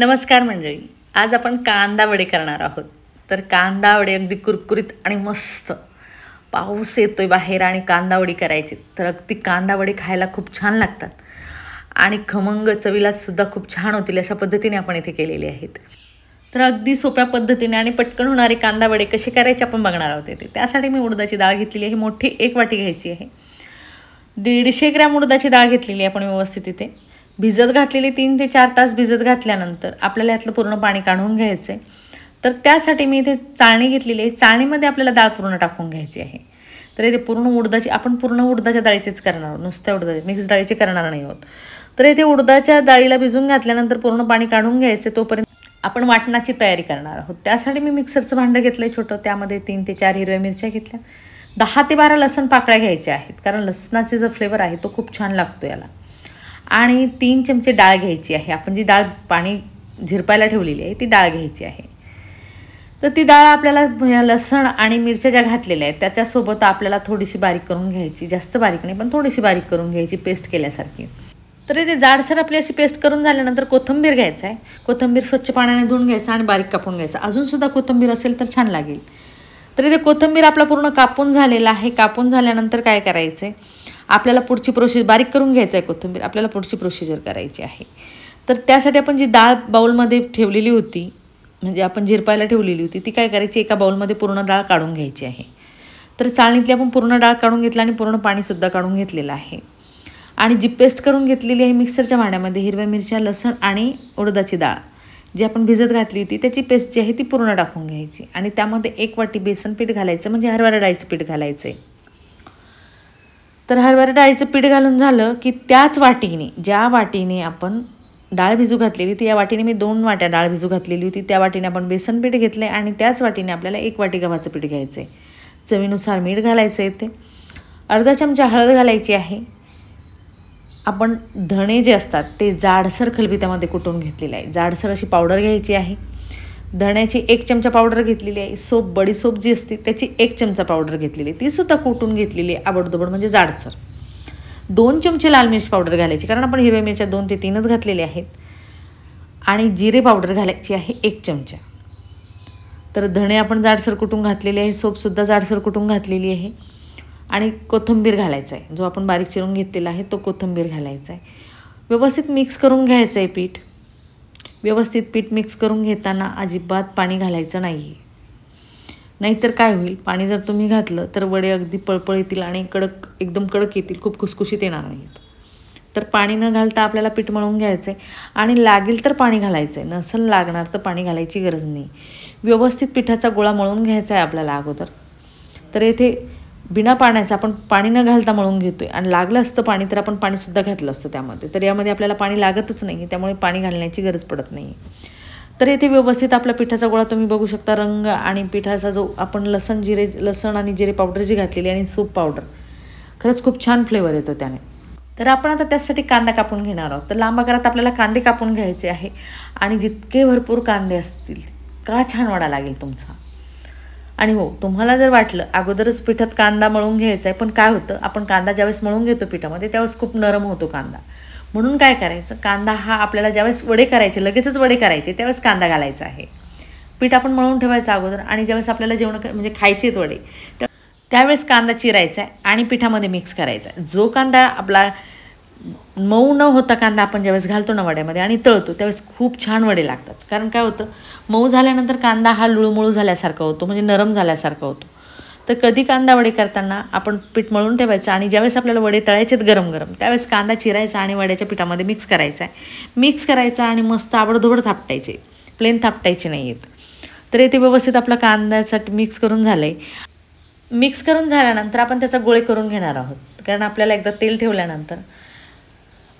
नमस्कार मंडळी आज आपण कांदा वडे करणार आहोत तर कांदा वडे अगदी कुरकुरीत आणि मस्त पाऊस येतोय बाहेर आणि कांदा वडी करायची तर अगदी कांदा वडे खायला खूप छान लागतात आणि खमंग चवीला सुद्धा खूप छान होतील अशा पद्धतीने आपण इथे केलेले आहेत तर अगदी सोप्या पद्धतीने आणि पटकन होणारे कांदा वडे कसे करायचे आपण बघणार आहोत इथे त्यासाठी मी उडदाची डाळ घेतलेली आहे मोठी एक वाटी घ्यायची आहे दीडशे ग्रॅम उडदाची डाळ घेतलेली आहे आपण व्यवस्थित इथे भिजत घातलेली तीन ते चार तास भिजत घातल्यानंतर आपल्याला यातलं पूर्ण पाणी काढून घ्यायचं आहे तर त्यासाठी मी इथे चाळणी घेतलेली आहे चाळणीमध्ये आपल्याला डाळ पूर्ण टाकून घ्यायची आहे तर इथे पूर्ण उडदाची आपण पूर्ण उडदाच्या डाळीचीच करणार आहोत नुसत्या उडदाची मिक्स डाळीची करणार नाही आहोत तर इथे उडदाच्या डाळीला भिजून घातल्यानंतर पूर्ण पाणी काढून घ्यायचे तोपर्यंत आपण वाटणाची तयारी करणार आहोत त्यासाठी मी मिक्सरचं भांडं घेतलं आहे छोटं त्यामध्ये तीन ते चार हिरव्या मिरच्या घेतल्या दहा ते बारा लसण पाकळ्या घ्यायच्या आहेत कारण लसणाचे जो फ्लेवर आहे तो खूप छान लागतो याला आणि तीन चमचे डाळ घ्यायची आहे आपण जी डाळ पाणी झिरपायला ठेवलेली आहे ती डाळ घ्यायची आहे तर ती डाळ आपल्याला म्हणजे लसण आणि मिरच्या ज्या घातलेल्या आहेत त्याच्यासोबत आपल्याला थोडीशी बारीक करून घ्यायची जास्त बारीक नाही पण थोडीशी बारीक करून घ्यायची पेस्ट केल्यासारखी तर इथे जाडसर आपली अशी पेस्ट करून झाल्यानंतर कोथंबीर घ्यायचं आहे कोथंबीर स्वच्छ पाण्याने धुवून घ्यायचं आणि बारीक कापून घ्यायचं अजूनसुद्धा कोथंबीर असेल तर छान लागेल तर इथे कोथंबीर आपला पूर्ण कापून झालेला आहे कापून झाल्यानंतर काय करायचं आहे आपल्याला पुढची प्रोसिज बारीक करून घ्यायचं आहे कोथिंबीर आपल्याला पुढची प्रोसिजर करायची आहे तर त्यासाठी आपण जी डाळ बाऊलमध्ये ठेवलेली होती म्हणजे आपण झिरपायला ठेवलेली होती ती काय करायची एका बाऊलमध्ये पूर्ण डाळ काढून घ्यायची आहे तर चाळणीतली आपण पूर्ण डाळ काढून घेतला आणि पूर्ण पाणीसुद्धा काढून घेतलेलं आहे आणि जी पेस्ट करून घेतलेली आहे मिक्सरच्या भांड्यामध्ये हिरव्या मिरच्या लसण आणि उडदाची डाळ जी आपण भिजत घातली होती त्याची पेस्ट जी आहे ती पूर्ण टाकून घ्यायची आणि त्यामध्ये एक वाटी बेसन पीठ घालायचं म्हणजे हरभरा डाळीचं पीठ घालायचं आहे तर हरभरा डाळीचं पीठ घालून झालं की त्याच वाटीने ज्या वाटीने आपण डाळ भिजू घातलेली ती या वाटीने मी दोन वाट्या डाळ भिजू घातलेली होती त्या वाटीने आपण बेसन पीठ घेतलं आहे आणि त्याच वाटीने आपल्याला एक वाटी गव्हाचं पीठ घ्यायचं आहे चवीनुसार मीठ घालायचं आहे ते अर्धा चमचा हळद घालायची आहे आपण धणे जे असतात ते जाडसर खलबित्यामध्ये कुटून घेतलेलं आहे जाडसर अशी पावडर घ्यायची आहे धण्याची एक चमचा पावडर घेतलेली आहे सोप बडीसोप जी असते त्याची एक चमचा पावडर घेतलेली आहे तीसुद्धा कुटून घेतलेली आहे आबडदोबड म्हणजे जाडसर दोन चमचे लाल मिरची पावडर घालायची कारण आपण हिरव्या मिरच्या दोन ते तीनच घातलेले आहेत आणि जिरे पावडर घालायची आहे एक चमचा तर धणे आपण जाडसर कुटून घातलेले आहे सोपसुद्धा जाडसर कुटून घातलेली आहे आणि कोथिंबीर घालायचा आहे जो आपण बारीक चिरून घेतलेला आहे तो कोथिंबीर घालायचा आहे व्यवस्थित मिक्स करून घ्यायचं आहे पीठ व्यवस्थित पीठ मिक्स करून घेताना अजिबात पाणी घालायचं नाही नाहीतर काय होईल पाणी जर तुम्ही घातलं तर वडे अगदी पळपळ येतील आणि कडक एकदम कडक येतील खूप खुसखुशीत येणार नाहीत तर पाणी न घालता आपल्याला पीठ मळून घ्यायचं आहे आणि लागेल तर पाणी घालायचं आहे नसल लागणार तर पाणी घालायची गरज नाही व्यवस्थित पिठाचा गोळा मळून घ्यायचा आहे आपल्याला अगोदर तर येथे बिना पाण्याचं आपण पाणी न घालता मळून घेतो आहे आणि लागलं असतं पाणी तर आपण पाणीसुद्धा घातलं असतं त्यामध्ये तर यामध्ये आपल्याला पाणी लागतच नाही त्यामुळे पाणी घालण्याची गरज पडत नाही तर येथे व्यवस्थित आपला पिठाचा गोळा तुम्ही बघू शकता रंग आणि पिठाचा जो आपण लसण जिरे लसण आणि जिरे पावडर जी घातलेली आणि सूप पावडर खरंच खूप छान फ्लेवर येतो त्याने तर आपण आता त्यासाठी कांदा कापून घेणार आहोत तर लांब आकारात आपल्याला कांदे कापून घ्यायचे आहे आणि जितके भरपूर कांदे असतील का छान वाडा लागेल तुमचा आणि हो तुम्हाला जर वाटलं अगोदरच पिठात कांदा मळून घ्यायचा आहे पण काय होतं आपण कांदा ज्यावेळेस मळून घेतो पिठामध्ये त्यावेळेस खूप नरम होतो कांदा म्हणून काय करायचं कांदा हा आपल्याला ज्यावेळेस वडे करायचे लगेचच वडे करायचे त्यावेळेस कांदा घालायचा आहे पीठ आपण मळून ठेवायचं अगोदर आणि ज्यावेळेस आपल्याला जेवण म्हणजे खायचेत वडे त्यावेळेस कांदा चिरायचा आहे आणि पिठामध्ये मिक्स करायचा आहे जो कांदा आपला मऊ न होता कांदा आपण ज्यावेळेस घालतो ना वड्यामध्ये आणि तळतो त्यावेळेस खूप छान वडे लागतात कारण काय होतं मऊ झाल्यानंतर कांदा हा लुळमुळू झाल्यासारखा होतो म्हणजे नरम झाल्यासारखा होतो तर कधी कांदा वडे करताना आपण पीठ मळून ठेवायचं आणि ज्यावेळेस आपल्याला वडे तळायचेत गरम गरम त्यावेळेस कांदा चिरायचा आणि वड्याच्या पिठामध्ये मिक्स करायचा आहे मिक्स करायचा आणि मस्त आबडधोबड थापटायचे प्लेन थापटायचे नाही आहेत तर येथे व्यवस्थित आपला कांद्यासाठी मिक्स करून झालं आहे मिक्स करून झाल्यानंतर आपण त्याचा गोळे करून घेणार आहोत कारण आपल्याला एकदा तेल ठेवल्यानंतर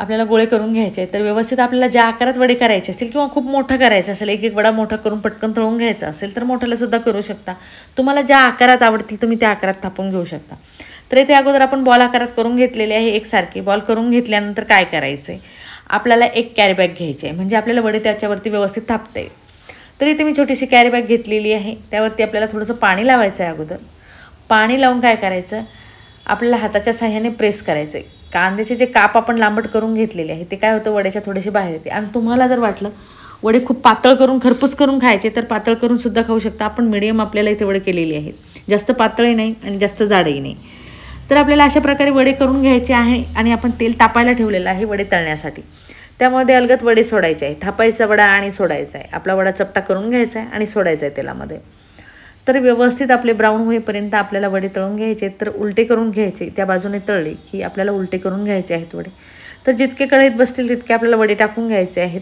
आपल्याला गोळे करून घ्यायचे तर व्यवस्थित आपल्याला ज्या आकारात वडे करायचे असतील किंवा खूप मोठं करायचं असेल एक एक वडा मोठा करून पटकन तळून घ्यायचा असेल तर सुद्धा करू शकता तुम्हाला ज्या आकारात आवडतील तुम्ही त्या आकारात थापून घेऊ शकता तर इथे अगोदर आपण बॉल आकारात करून घेतलेले आहे एकसारखे बॉल करून घेतल्यानंतर काय करायचं आहे आपल्याला एक कॅरीबॅग घ्यायची आहे म्हणजे आपल्याला वडे त्याच्यावरती व्यवस्थित थापता येईल तर इथे मी छोटीशी कॅरीबॅग घेतलेली आहे त्यावरती आपल्याला थोडंसं पाणी लावायचं आहे अगोदर पाणी लावून काय करायचं आपल्याला हाताच्या साह्याने प्रेस करायचं आहे कांद्याचे जे काप आपण लांबट करून घेतलेले आहे ते काय होतं वड्याच्या थोडेसे बाहेर येते आणि तुम्हाला जर वाटलं वडे खूप पातळ करून खरपूस करून खायचे तर पातळ करून सुद्धा खाऊ शकता आपण मिडियम आपल्याला इथे वडे केलेले आहेत जास्त पातळही नाही आणि जास्त जाडही नाही तर आपल्याला अशा प्रकारे वडे करून घ्यायचे आहे आणि आपण तेल तापायला ठेवलेलं आहे वडे तळण्यासाठी त्यामध्ये अलगत वडे सोडायचे आहे थापायचा वडा आणि सोडायचा आहे आपला वडा चपटा करून घ्यायचा आहे आणि सोडायचा आहे तेलामध्ये तर व्यवस्थित आपले ब्राऊन होईपर्यंत आपल्याला वडे तळून घ्यायचे तर उलटे करून घ्यायचे त्या बाजूने तळले की आपल्याला उलटे करून घ्यायचे आहेत वडे तर जितके कढईत बसतील तितके आपल्याला वडे टाकून घ्यायचे आहेत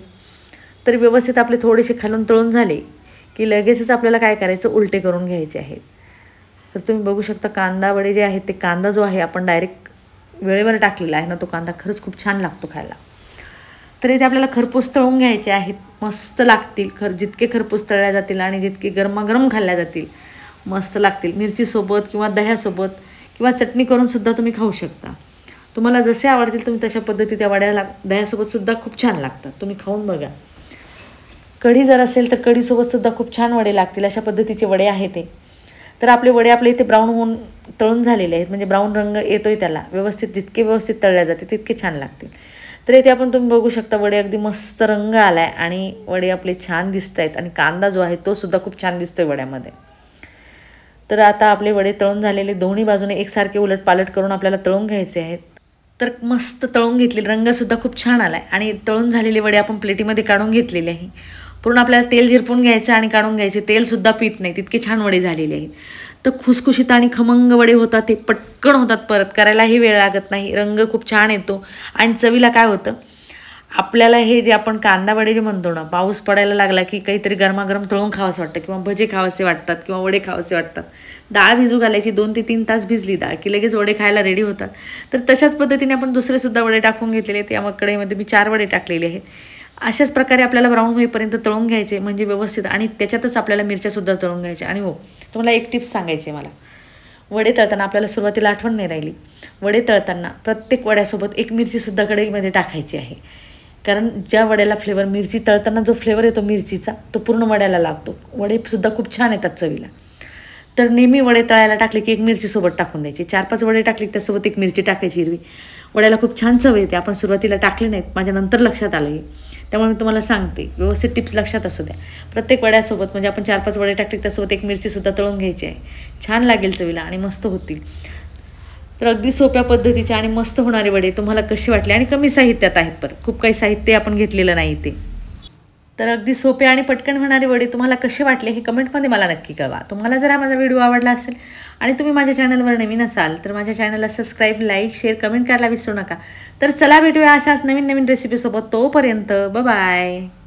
तर व्यवस्थित आपले थोडेसे खालून तळून झाले की लगेचच आपल्याला काय करायचं उलटे करून घ्यायचे आहेत तर तुम्ही बघू शकता कांदा वडे जे आहेत ते कांदा जो आहे आपण डायरेक्ट वेळेवर टाकलेला आहे ना तो कांदा खरंच खूप छान लागतो खायला तर इथे आपल्याला खरपूस तळून घ्यायचे आहेत मस्त लागतील खर जितके खरपूस तळल्या जातील आणि जितके गरमागरम खाल्ल्या जातील मस्त लागतील मिरचीसोबत किंवा दह्यासोबत किंवा चटणी करूनसुद्धा तुम्ही खाऊ शकता तुम्हाला जसे आवडतील तुम्ही तशा पद्धती त्या वड्या लाग दह्यासोबतसुद्धा खूप छान लागतात तुम्ही खाऊन बघा कढी जर असेल तर कढीसोबतसुद्धा खूप छान वडे लागतील अशा पद्धतीचे वडे आहेत ते तर आपले वडे आपले इथे ब्राऊन होऊन तळून झालेले आहेत म्हणजे ब्राऊन रंग येतोय त्याला व्यवस्थित जितके व्यवस्थित तळल्या जाते तितके छान लागतील तर येथे आपण तुम्ही बघू शकता वडे अगदी मस्त रंग आला आणि वडे आपले छान दिसत आहेत आणि कांदा जो आहे तो सुद्धा खूप छान दिसतोय वड्यामध्ये तर आता आपले वडे तळून झालेले दोन्ही बाजूने एकसारखे उलटपालट करून आपल्याला तळून घ्यायचे आहेत तर मस्त तळून घेतले रंगसुद्धा खूप छान आला आहे आणि तळून झालेले वडे आपण प्लेटीमध्ये काढून घेतलेले आहे पूर्ण आपल्याला तेल झिरपून घ्यायचं आणि काढून घ्यायचे तेलसुद्धा पित नाही तितके छान वडे झालेले आहेत तर खुसखुशीत आणि खमंग वडे होतात ते पटकन होतात परत करायलाही वेळ लागत नाही रंग खूप छान येतो आणि चवीला काय होतं आपल्याला हे जे आपण कांदा वडे जे म्हणतो ना पाऊस पडायला लागला की काहीतरी गरमागरम तळून खावंसं वाटतं किंवा भजे खावासे वाटतात किंवा वडे खावासे वाटतात डाळ भिजू घालायची दोन ते तीन तास भिजली डाळ की लगेच वडे खायला रेडी होतात तर तशाच पद्धतीने आपण दुसरेसुद्धा वडे टाकून घेतलेले आहेत या मग कढईमध्ये मी चार वडे टाकलेले आहेत अशाच प्रकारे आपल्याला ब्राऊन होईपर्यंत तळून घ्यायचे म्हणजे व्यवस्थित आणि त्याच्यातच आपल्याला मिरच्यासुद्धा तळून घ्यायचे आणि हो तुम्हाला एक टिप्स सांगायची मला वडे तळताना आपल्याला सुरुवातीला आठवण नाही राहिली वडे तळताना प्रत्येक वड्यासोबत एक मिरचीसुद्धा कढईमध्ये टाकायची आहे कारण ज्या वड्याला फ्लेवर मिरची तळताना जो फ्लेवर येतो मिरचीचा तो पूर्ण वड्याला लागतो वडेसुद्धा खूप छान येतात चवीला तर नेहमी वडे तळायला टाकले की एक मिरचीसोबत टाकून द्यायची चार पाच वडे टाकले त्यासोबत एक मिरची टाकायची हिरवी वड्याला खूप छान चव येते आपण सुरुवातीला टाकले नाहीत माझ्या नंतर लक्षात आलं त्यामुळे मी तुम्हाला सांगते व्यवस्थित टिप्स लक्षात असू द्या प्रत्येक वड्यासोबत म्हणजे आपण चार पाच वडे टाकतील त्यासोबत एक मिरचीसुद्धा तळून घ्यायची आहे छान लागेल चवीला आणि मस्त होतील तर अगदी सोप्या पद्धतीचे आणि मस्त होणारे वडे तुम्हाला कसे वाटले आणि कमी साहित्यात आहेत पर खूप काही साहित्य आपण घेतलेलं नाही ते तर अगदी सोपे आणि पटकन होणारे वडे तुम्हाला कसे वाटले हे कमेंटमध्ये मला नक्की कळवा तुम्हाला जरा माझा व्हिडिओ आवडला असेल आणि तुम्ही माझ्या चॅनलवर नवीन असाल तर माझ्या चॅनलला सबस्क्राईब लाईक शेअर कमेंट करायला विसरू नका तर चला भेटूया अशाच नवीन नवीन रेसिपीसोबत तोपर्यंत बाय